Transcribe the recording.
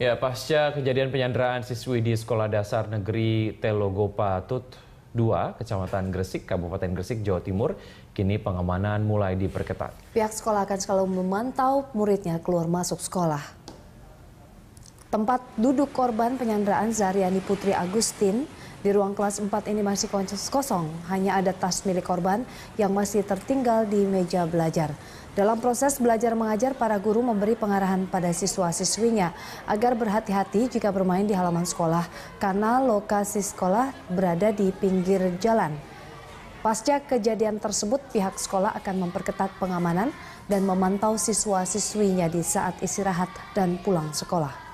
Ya, pasca kejadian penyanderaan siswi di Sekolah Dasar Negeri Telogopa Tut 2, Kecamatan Gresik, Kabupaten Gresik, Jawa Timur, kini pengamanan mulai diperketat. Pihak sekolah akan selalu memantau muridnya keluar masuk sekolah. Tempat duduk korban penyanderaan Zaryani Putri Agustin di ruang kelas 4 ini masih kosong. Hanya ada tas milik korban yang masih tertinggal di meja belajar. Dalam proses belajar mengajar, para guru memberi pengarahan pada siswa-siswinya agar berhati-hati jika bermain di halaman sekolah karena lokasi sekolah berada di pinggir jalan. Pasca kejadian tersebut, pihak sekolah akan memperketat pengamanan dan memantau siswa-siswinya di saat istirahat dan pulang sekolah.